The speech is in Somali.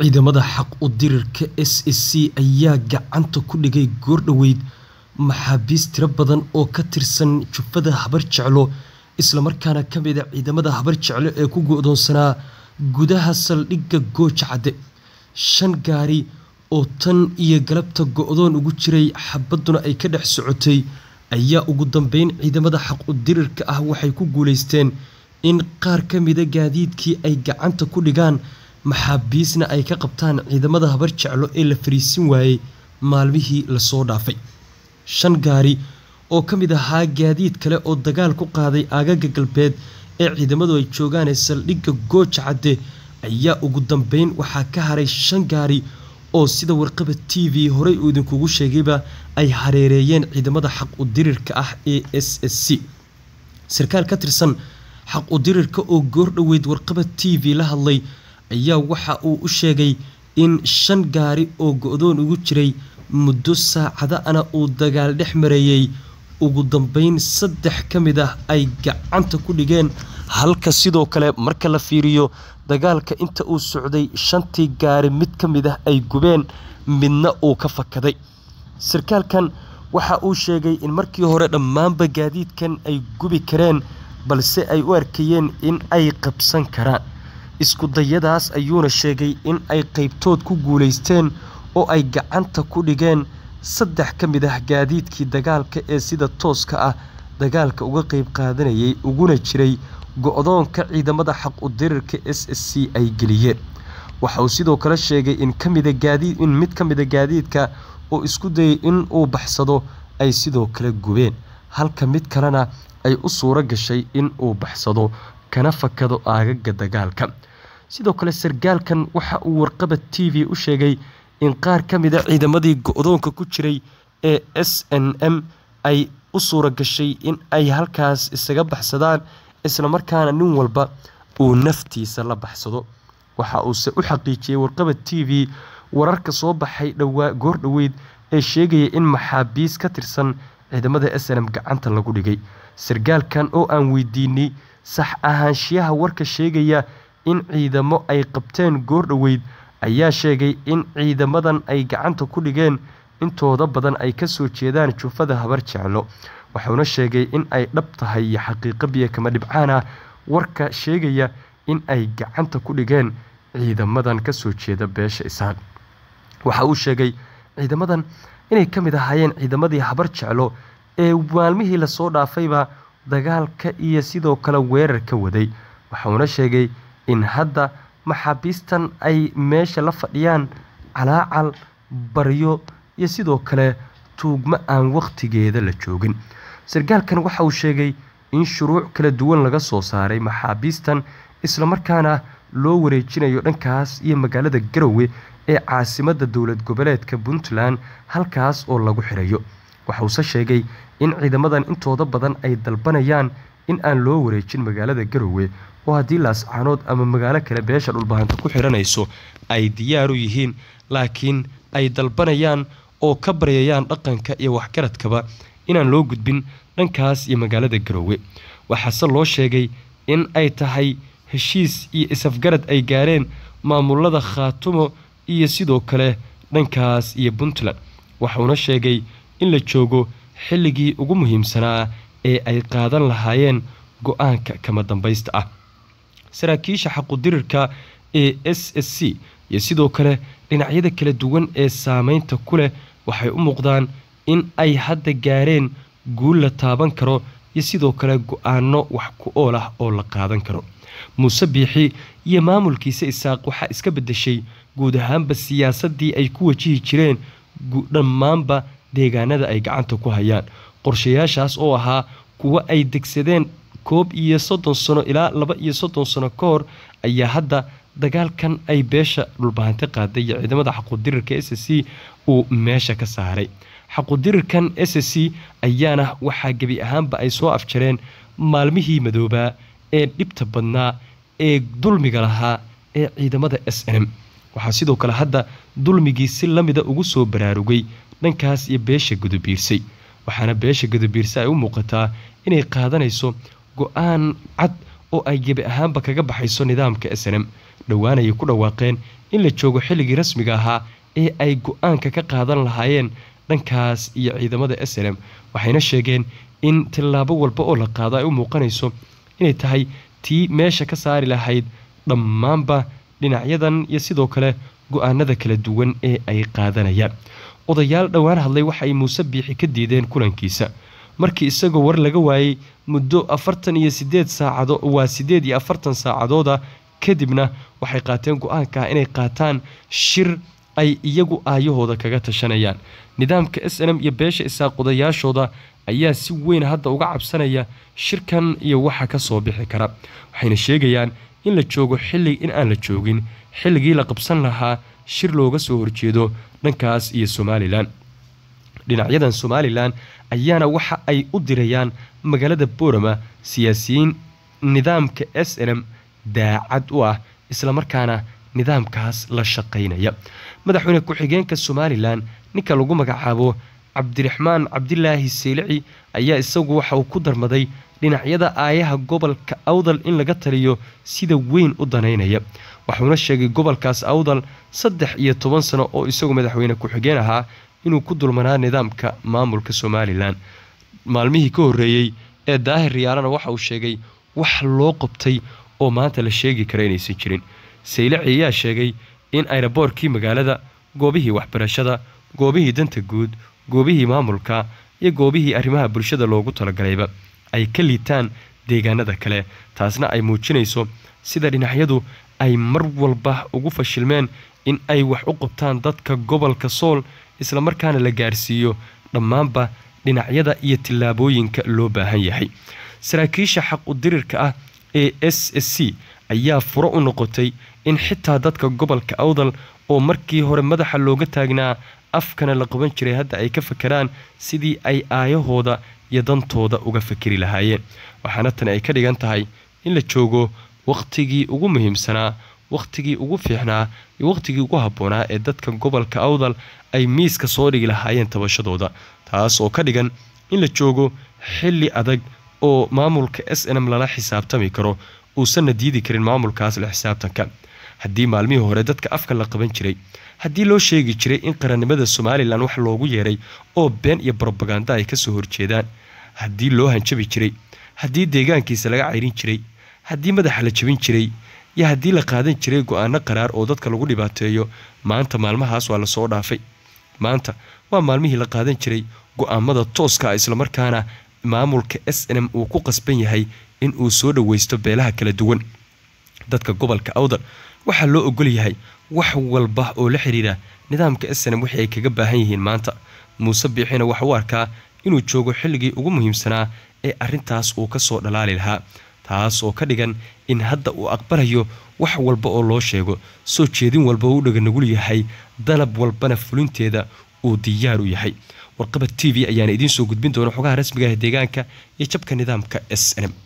ciidamada xaq u dirirka s s c ayaa gacanta ku dhigay goordhoweyd maxaabiis tiro badan oo ka tirsan jufada habar jeclo islamarkaana ka mid a ciidamada habar jeclo ee ku go-doonsanaa gudaha saldhigga goojacadde shan gaari oo tan iyo galabta go-doon ugu jiray xabaduna ay ka dhex socotay ayaa ugu dambeyn ciidamada xaq u dirirka ah waxay ku guulaysteen in qaar ka mida gaadiidkii ay gacanta ku dhigaan maxaabiisna ay ka qabtaan ciidamada habar jeclo ee la fariisin waayey maalmihii lasoo dhaafay shan gaari oo ka mid ahaa gaadiid kale oo dagaal ku qaaday aagaga galbeed ee ciidamadu ay joogaanee saldhigga gooja cadde ayaa ugu dambeyn waxaa ka haray shan gaari oo sida warqaba t v horey uu idinkugu sheegayba ay hareereeyeen ciidamada xaq u dirirka ah ee s s c sarkaal ka tirsan xaq u dirirka oo goor dhoweyd warqaba t v la hadlay ayaa waxa uu u sheegay in shan gaari oo go-doon ugu jiray muddo saacada'ana uu dagaal dhex mareeyey ugu dambeyn saddex ka mid ah ay gacanta ku dhigeen halka sidoo kale marka la fiiriyo dagaalka inta uu socday shantii gaari mid ka mid ah ay gubeen midna uu ka fakaday sarkaalkan waxa uu sheegay in markii hore dhammaanba gaadiidkan ay gubi kareen balse ay u arkayeen in ay qabsan karaan Isku dayadaas ayuuna sheegay in ay qaybtood ku guulaysteen oo ay gacanta ku dhigeen saddex ka mid ah gaadiidkii dagaalka ee sida tooska ah dagaalka uga qayb qaadanayay uguna jiray go-doonka ciidamada xaq u dirirka c ay geliyeen waxa uu sidoo kale sheegay in mid ka mida gaadiidka oo isku dayay in uu baxsado ay sidoo kale gubeen halka mid kalena ay u suura gashay in uu baxsado kana fakado aagaga dagaalka sidoo kale sarkaalkan waxa uu warqaba t v u sheegay in qaar ka mid a ciidamadii go-doonka ku jiray ee s n m ay u suura gashay in ay halkaas isaga baxsadaan islamarkaana nin walba uu naftiisa la baxsado waxa uuse u xaqiijiyey warqaba t v wararka soo baxay goor dhoweyd ee sheegaya in maxaabiis ka tirsan ciidamada snm gacanta lagu dhigay sarkaalkan oo aan weydiinay sax ahaanshiyaha warka sheegaya in ciidamo ay qabteen goor dhoweyd ayaa sheegay in ciidamadan ay gacanta ku dhigeen intooda badan ay kasoo jeedaan jufada habar jeclo wuxuuna sheegay in ay dhab tahay iyo xaqiiqa kama dhibcaan ah warka sheegaya in ay gacanta ku dhigeen ciidamadan kasoo jeeda beesha isaaq waxa uu sheegay ciidamadan inay ka mid ahaayeen ciidamadii habar jeclo ee maalmihii lasoo dhaafayba dagaalka iyo sidoo kale weerar ka waday waxauna sheegay in hadda maxaabiistan ay meesha la fadhiyaan calaacal baryo iyo sidoo kale tuugma aan waqtigeeda la joogin sarkaalkan waxa uu sheegay in shuruuc kala duwan laga soo saaray maxaabiistan islamarkaana loo wareejinayo dhankaas iyo magaalada garowe ee caasimadda dowlad goboleedka puntland halkaas oo lagu xirayo waxause sheegay in ciidamadan intooda badan ay dalbanayaan in aan loo wareejin magaalada garowe oo haddii laascaanood ama magaalo kale beesha dhulbahanta ku xiranayso ay diyaar u yihiin laakiin ay dalbanayaan oo ka baryayaan dhaqanka iyo waxgaradkaba inaan loo gudbin dhankaas iyo magaalada garowe waxaase loo sheegay in ay tahay heshiis iyo isafgarad ay gaareen maamulada khaatumo iyo sidoo kale dhankaas iyo puntland waxauna sheegay in la joogo xilligii ugu muhiimsanaa ee ay qaadan lahaayeen go-aanka kama dambaysta ah saraakiisha xaqudirirka ee s s c iyo sidoo kale dhinacyada kala duwan ee saamaynta ku leh waxay u muuqdaan in ay hadda gaareen guul la taaban karo iyo sidoo kale go-aano wax ku ool ah oo la qaadan karo muuse biixi iyo maamulkiisa isaaq waxaa iska beddeshay guud ahaanba siyaasaddii ay ku wajihi jireen dhammaanba deegaanada ay gacanta ku hayaan qorshayaashaas oo ahaa kuwa ay degsadeen koob iyo soddon sano ilaa laba iyo soddon sano ka hor ayaa hadda dagaalkan ay beesha dhulbahanti qaaday iyo ciidamada xaquudirirka s c uu meesha ka saaray xaqudirirkan s c ayaana waxaa gebi ahaanba ay soo afjareen maalmihii madoobaa ee dhibta badnaa ee dulmiga lahaa ee ciidamada s n m waxaa sidoo kale hadda dulmigii si lamida ugu soo baraarugay dhankaas iyo beesha gudubiirsay waxaana beesha gudubiirsa ay u muuqataa inay qaadanayso go-aan cad oo ay gebi ahaanba kaga baxayso nidaamka s snm dhowaan ayay ku dhawaaqeen in la joogo xilligii rasmiga ahaa ee ay go-aanka ka qaadan lahaayeen dhankaas iyo ciidamada slm waxayna sheegeen in tillaabo walba oo la qaado ay u muuqanayso inay tahay tii meesha ka saari lahayd dhammaanba dhinacyadan iyo sidoo kale go-aanada kala duwan ee ay qaadanayaan odayaal dhowaan hadlay waxa ay muuse biixi ka diideen kulankiisa markii isagoo war laga waayey muddo afartan iyo sideed saacadood waa sideed iyo afartan saacadooda kadibna waxay qaateen go-aanka inay qaataan shir ay iyagu aayahooda kaga tashanayaan nidaamka s n m iyo beesha isaaqudayaashooda ayaa si weyn hadda uga cabsanaya shirkan iyo waxa ka soo bixi kara waxayna sheegayaan in la joogo xilli in aan la joogin xilligii la qabsan lahaa shir looga soo horjeedo dhankaas iyo somalilan dhinacyadan somalilan ayaana waxa ay u dirayaan magaalada borama siyaasiyiin nidaamka s n m daacad u ah isla markaana nidaamkaas la shaqaynaya madaxweyne ku-xigeenka somalilan ninka lagu magacaabo cabdiraxmaan cabdilaahi seelici ayaa isagu waxa uu ku darmaday dhinacyada aayaha gobolka awdal in laga taliyo sida weyn u danaynaya waxuuna sheegay gobolkaas awdal saddex iyo toban sano oo isagu madaxweyne ku-xigeen ahaa inuu ku dulmanaa nidaamka maamulka somalilan maalmihii ka horreeyey ee daahir riyaalana waxa uu sheegay wax loo qabtay oo maanta la sheegi kara inaysan jirin saylaci ayaa sheegay in aynaboorkii magaalada goobihii waxbarashada goobihii danta guud goobihii maamulka iyo goobihii arrimaha bulshada loogu talagalayba ay ka liitaan deegaanada kale taasna ay muujinayso sida dhinacyadu ay mar walba ugu fashilmeen in ay wax u qabtaan dadka gobolka sool islamarkaana la gaarsiiyo dhammaanba dhinacyada iyo tillaabooyinka loo baahan yahay saraakiisha xaq u dirirka ah ee s s c ayaa furo u noqotay in xitaa dadka gobolka awdal oo markii hore madaxa looga taagnaa afkana la qaban jiray hadda ay ka fakaraan sidii ay aayahooda iyo dantooda uga fakeri lahaayeen waxaana tani ay ka dhigan tahay in la joogo wakhtigii ugu muhiimsanaa wakhtigii ugu fiixnaa iyo wakhtigii ugu habboonaa ee dadka gobolka awdal ay miiska soo dhigi lahaayeen tabashadooda taas oo ka dhigan in la joogo xilli adag oo maamulka s n m lala xisaabtami karo uusanna diidi karin maamulkaas la xisaabtanka haddii maalmihii hore dadka afka la qaban jiray haddii loo sheegi jiray in qarannimada somalilan wax loogu yeeray oo been iyo brobaganda ay kasoo horjeedaan haddii loo hanjabi jiray haddii deegaankiisa laga cayrin jiray haddii madaxa la jabin jiray iyo haddii la qaadan jiray go-aano qaraar oo dadka lagu dhibaateeyo maanta maalmahaas waa lasoo dhaafay maanta waa maalmihii la qaadan jiray go-aamada tooska ah islamarkaana maamulka s n m uu ku qasban yahay in uu soo dhaweysto beelaha kala duwan dadka gobolka awdar waxaa loo ogol yahay wax walba oo la xidhiira nidaamka s n m wixii ay kaga baahan yihiin maanta muuse biixina waxa uu arkaa inuu joogo xilligii ugu muhiimsanaa ee arintaas uu ka soo dhalaali lahaa taas oo ka dhigan in hadda uu aqbalayo wax walba oo loo sheego soo jeedin walba uu dhaganagul yahay dalab walbana fulinteeda uu diyaar u yahay warqabad t v ayaana idiin soo gudbin doona xogaha rasmiga ah deegaanka iyo jabka nidaamka s n m